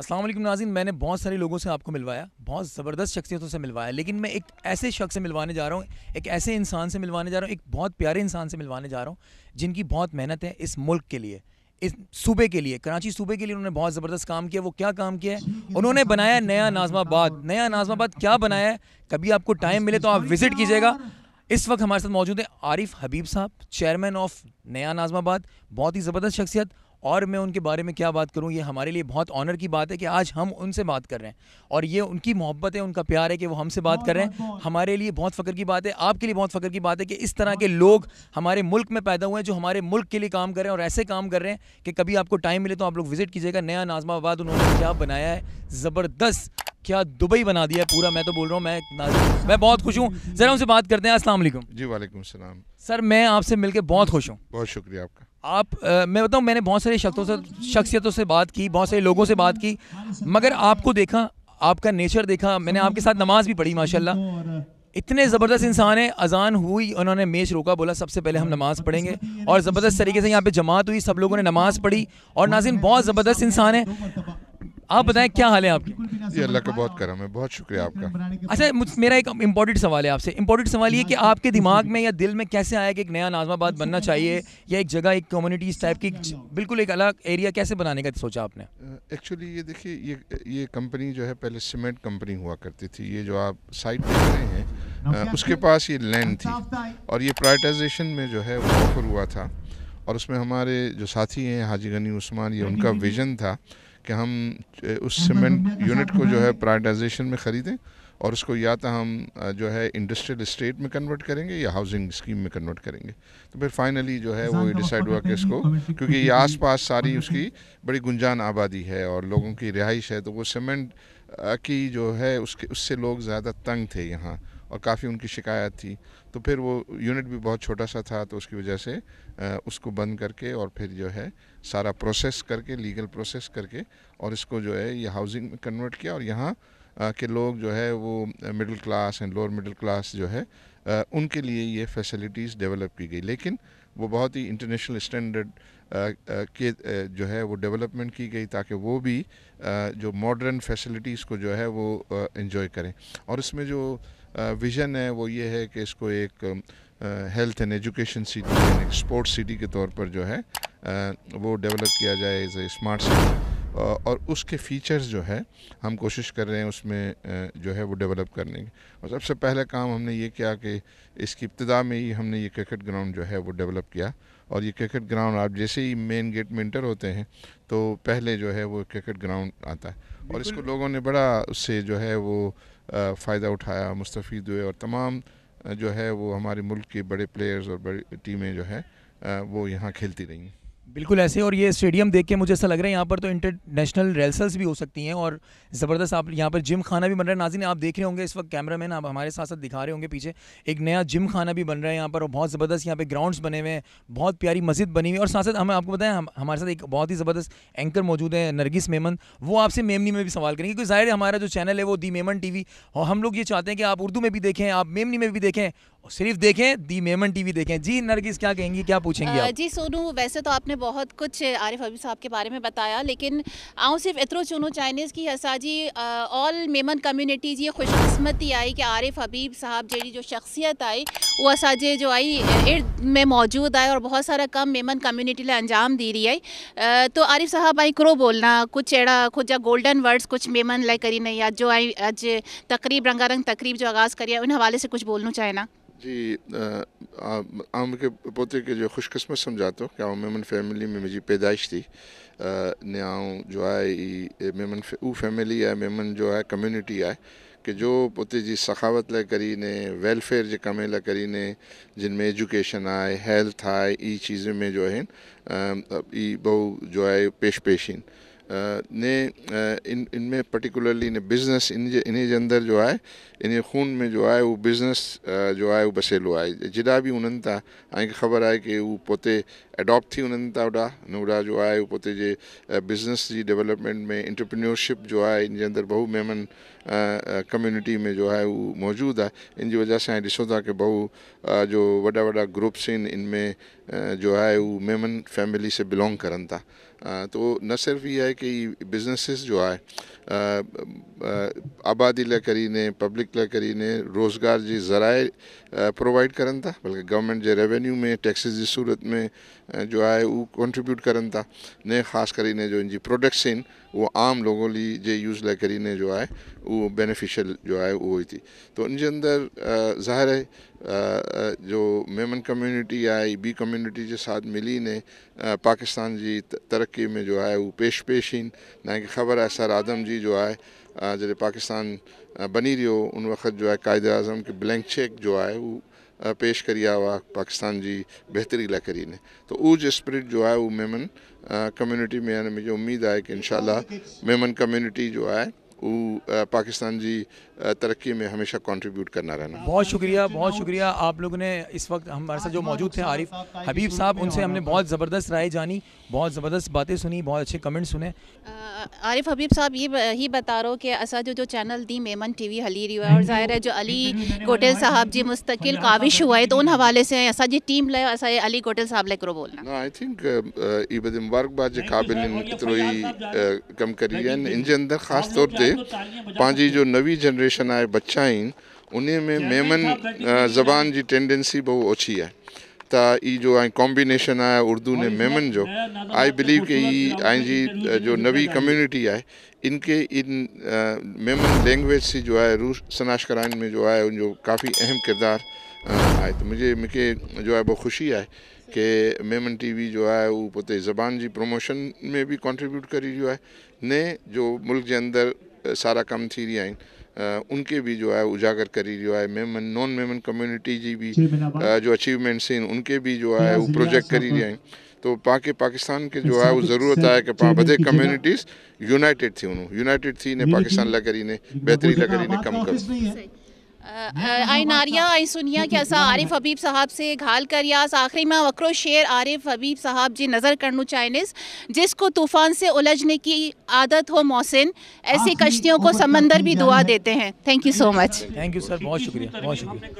असलम नाजिन मैंने बहुत सारे लोगों से आपको मिलवाया बहुत ज़बरदस्त शख्सियतों से मिलवाया लेकिन मैं एक ऐसे शख्स से मिलवाने जा रहा हूँ एक ऐसे इंसान से मिलवाने जा रहा हूँ एक बहुत प्यारे इंसान से मिलवाने जा रहा हूँ जिनकी बहुत मेहनत है इस मुल्क के लिए इस सूबे के लिए कराची सूबे के लिए उन्होंने बहुत ज़बरदस्त काम किया वो क्या काम किया है उन्होंने बनाया नया नाजमाबाद नया नाजमाबाद क्या बनाया है कभी आपको टाइम मिले तो आप विज़िट कीजिएगा इस वक्त हमारे साथ मौजूद है आरिफ हबीब साहब चेयरमैन ऑफ नया नाजमाबाद बहुत ही ज़बरदस्त शख्सियत और मैं उनके बारे में क्या बात करूँ ये हमारे लिए बहुत ऑनर की बात है कि आज हम उनसे बात कर रहे हैं और ये उनकी मोहब्बत है उनका प्यार है कि वो हमसे बात कर रहे हैं हमारे लिए बहुत फ़ख्र की बात है आपके लिए बहुत फ़ख्र की बात है कि इस तरह के लोग हमारे मुल्क में पैदा हुए हैं जो हमारे मुल्क के लिए काम कर रहे हैं और ऐसे काम कर रहे हैं कि कभी आपको टाइम मिले तो आप लोग विज़िट कीजिएगा नया नाजमाबाद उन्होंने क्या बनाया है ज़बरदस्त क्या दुबई बना दिया पूरा मैं तो बोल रहा हूँ मैं मैं बहुत खुश हूँ जरा उनसे बात करते हैं अस्सलाम वालेकुम जी वालेकुम सलाम सर मैं आपसे मिलकर बहुत खुश हूँ बहुत शुक्रिया आपका आप आ, मैं बताऊँ मैंने बहुत सारे शख्सों से शख्सियतों से बात की बहुत सारे लोगों से बात की मगर आपको देखा आपका नेचर देखा मैंने आपके साथ नमाज भी पढ़ी माशा इतने ज़बरदस्त इंसान है अजान हुई उन्होंने मेच रोका बोला सबसे पहले हम नमाज़ पढ़ेंगे और ज़बरदस्त तरीके से यहाँ पे जमात हुई सब लोगों ने नमाज़ पढ़ी और नाजिन बहुत ज़बरदस्त इंसान है आप बताएं क्या हाल है आपकी जी अल्लाह का बहुत करम है बहुत शुक्रिया हम्म, आपका हम्म, हम्म। अच्छा मेरा एक इम्पोर्टेंट सवाल है आपसे इम्पोर्टेंट सवाल ये कि आपके दिमाग में या दिल में कैसे आया कि एक नया नाजमाबाद बनना चाहिए या एक जगह एक कम्युनिटी इस टाइप की बिल्कुल एक अलग एरिया कैसे बनाने का सोचा आपने एक्चुअली ये देखिए ये ये कंपनी जो है पहले सीमेंट कंपनी हुआ करती थी ये जो आप साइट देख रहे हैं उसके पास ये लैंड थी और ये प्राइटाइजेशन में जो है वो हुआ था और उसमें हमारे जो साथी हैं हाजी गनी उस्मान ये उनका विजन था कि हम उस सीमेंट यूनिट को जो है प्राइटाइजेशन में ख़रीदें और उसको या तो हम जो है इंडस्ट्रियल इस्टेट में कन्वर्ट करेंगे या हाउसिंग स्कीम में कन्वर्ट करेंगे तो फिर फाइनली जो है वो ये डिसाइड तो हुआ कि इसको क्योंकि ये आस पास सारी उसकी बड़ी गुंजान आबादी है और लोगों की रिहाइश है तो वो सीमेंट की जो है उसके उससे लोग ज़्यादा तंग थे यहाँ और काफ़ी उनकी शिकायत थी तो फिर वो यूनिट भी बहुत छोटा सा था तो उसकी वजह से उसको बंद करके और फिर जो है सारा प्रोसेस करके लीगल प्रोसेस करके और इसको जो है ये हाउसिंग में कन्वर्ट किया और यहाँ के लोग जो है वो middle class and lower middle class जो है उनके लिए ये फैसिलिटीज़ डेवलप की गई लेकिन वो बहुत ही इंटरनेशनल स्टैंडर्ड के जो है वो डेवलपमेंट की गई ताकि वो भी जो मॉडर्न फैसिलिटीज़ को जो है वो इन्जॉय करें और इसमें जो विज़न है वो ये है कि इसको एक health and education city sports city के तौर पर जो है वो डेवलप किया जाए एज ए स्मार्ट सिटी और उसके फीचर्स जो है हम कोशिश कर रहे हैं उसमें जो है वो डेवलप करने की और सबसे पहला काम हमने ये किया कि इसकी इब्तदा में ही हमने ये क्रिकेट ग्राउंड जो है वो डेवलप किया और ये क्रिकेट ग्राउंड आप जैसे ही मेन गेट में इंटर होते हैं तो पहले जो है वो क्रिकेट ग्राउंड आता है और इसको लोगों ने बड़ा उससे जो है वो फ़ायदा उठाया मुस्तफ़ हुए और तमाम जो है वो हमारे मुल्क के बड़े प्लेयर्स और बड़ी टीमें जो है वो यहाँ खेलती रहीं बिल्कुल ऐसे और ये स्टेडियम देख के मुझे ऐसा लग रहा है यहाँ पर तो इंटरनेशनल रेलसल्स भी हो सकती हैं और ज़बरदस्त आप यहाँ पर जिम खाना भी बन रहा है नाजिन आप देख रहे होंगे इस वक्त कैमरा मैन आप हमारे साथ साथ दिखा रहे होंगे पीछे एक नया जिम खाना भी बन रहा है यहाँ पर और बहुत ज़बरदस्त यहाँ पर ग्राउंड्स बने हुए हैं बहुत प्यारी मस्जिद बनी हुई है और साथ साथ हमें आपको बताएं हम हमारे साथ एक बहुत ही ज़बरदस्त एंकर मौजूद है नरगिस मेमन वो आपसे मेमनी में भी सवाल करेंगे क्योंकि ज़ाहिर हमारा जो चैनल है वो दी मेमन टी और हम लोग ये चाहते हैं कि आप उर्दू में भी देखें आप मेमनी में भी देखें सिर्फ देखें दी मेमन टीवी देखें जी नरगिस क्या कहेंगी क्या पूछेंगी आप? जी सोनू वैसे तो आपने बहुत कुछ आरिफ अभी साहब के बारे में बताया लेकिन आऊँ सिर्फ इतरो चुनो चाइनीज़ की हसाजी ऑल मेमन कम्युनिटीज ये खुशकस्मती आई कि आरिफ हबीब साहब जी जो शख्सियत आई वो असाजे जो आई इर्द में मौजूद आए और बहुत सारा कम मेमन कम्युनिटी ने अंजाम दे रही आई तो आरिफ साहब आई क्रो बोलना कुछ अड़ा कुछ या गोल्डन वर्ड्स कुछ मेमन लाई करी नहीं आज जो आई आज तकरीब रंगारंग तकरीब जो आगाज़ करी है उन हवाले से कुछ बोलना चाहे ना जी आम के पोते के जो खुशकस्मत समझाता हूँ कि मेमन फैमिली में मुझी पैदाइश थी ने जो है मेमन ऊ फैमिली है मेमन जो है कम्युनिटी है कि जो पोते जी सखावत ला करी ने वेलफेयर जे कमे ला करी ने जिनमें एजुकेशन आए हेल्थ आए ये चीज़ें में जो है ई बहु जो है पेश पेशीन ने इन इन में पर्टिकुलरली इन बिज़नेस इन जे इन जे अंदरि जो आहे इन खून में जो आहे उहो बिज़नेस जो आहे उहो बसेलो आहे जितां बि वञनि था ऐं खे ख़बर आहे की हू पोते अडॉप्ट थी वञनि था ओॾा ने होॾा जो आहे पोते जे बिज़नेस जी डेवलपमेंट में इंटरप्रिनोरशिप जो आहे इन जे अंदरु भू महिमान कम्यूनिटी में जो है वो मौजूद है इन वजह से ॾिसूं था की जो वॾा वॾा ग्रुप्स इन इनमें जो है वो मेमन फैमिली से बिलोंग करनि था तो न सिर्फ ये है कि बिज़नेसिस जो है आबादी ला करी ने पब्लिक ला करी ने रोज़गार जी ज़राए प्रोवाइड करनि था बल्कि गवर्नमेंट जे रेवेन्यू में टैक्सिस की सूरत में जो है वो कॉन्ट्रीब्यूट करनि था ने ख़ासि करीने जो इन प्रोडक्ट्स आहिनि वो आम लोगों ली जे यूज़ लाइ करीने जो है वो बेनिफिशियल जो है उहो ई थी तो उन अंदर ज़ाहिर आहे जो मेमन कम्युनिटी आई बी कम्युनिटी के साथ मिली ने पाकिस्तान की तरक्की में जो है वो पेश पेश आहिनि न की ख़बर आहे सर आदम जी जो है जैसे पाकिस्तान बनी रहियो उन वक्त जो है क़ाइद अज़म के ब्लैंक चेक जो है वो पेश करी हुआ पाकिस्तान की बेहतरी ला करी ने तो उहो जो स्प्रिट जो है वो मेमन कम्युनिटी में मुझे उम्मीद है कि इनशाला मेमन कम्युनिटी जो है पाकिस्तान जी तरक्की में हमेशा कंट्रीब्यूट करना रहना बहुत शुक्रिया बहुत शुक्रिया आप लोगों ने इस वक्त हमारे साथ जो मौजूद थे आरिफ हबीब साहब उनसे हमने बहुत ज़बरदस्त राय जानी बहुत ज़बरदस्त बातें सुनी बहुत अच्छे कमेंट सुने आरिफ हबीब साहब ये ही बता रहा हूँ कि असा जो जो चैनल दी मेमन टी वी हली रही है और ज़ाहिर है जो अली कोटेल साहब जी मुस्तकिल काविश हुआ है तो उन हवाले से असा जी टीम लाए असा अली कोटेल साहब लाइ करो बोलना आई थिंक ईबद मुबारकबाद जो क़ाबिल एतिरो ई कमु करी है इन अंदर खास तौर पर जो नवी जनरेशन आए बच्चा इन उन्हें में मेमन uh, ज़बान जी टेंडेंसी बहु ओछी है त ई जो कॉम्बिनेशन आहे उर्दू ने मेमन जो आई बिलीव के आई जी जो नवी कम्युनिटी है इनके इन uh, मेमन लैंग्वेज से जो है रूस शनाश कराइन में जो है उनको काफ़ी अहम किरदार uh, आए तो मुझे मुझे जो है बहुत खुशी है कि मेमन टीवी जो है वो पोते ज़बान जी प्रमोशन में भी कंट्रीब्यूट करी जो है ने जो मुल्क के अंदर सारा कम थी रही आहिनि उनखे बि जो है उजागर करी रहियो है मेमन नॉन मेमन कम्युनिटी जी बि जो अचीवमेंट्स आहिनि उनखे बि जो है वो प्रोजेक्ट करी रहिया आहिनि तो पाकि पाकिस्तान के जो है वो ज़रूरत है कि पा बधे कम्युनिटीज़ यूनाइटेड थी यूनाइटेड थी ने पाकिस्तान ला करीने बेहतरी ला करीने कम कर आई नारिया आई सुनिया कैसा आरिफ हबीब साहब से घाल कर यास आखिरी में वक्रो शेर आरिफ हबीब साहब जी नज़र कर लूँ चाइनीज जिसको तूफ़ान से उलझने की आदत हो मोहसिन ऐसी कश्तियों को समंदर भी दुआ देते हैं thank you so much thank you sir बहुत शुक्रिया बहुत शुक्रिया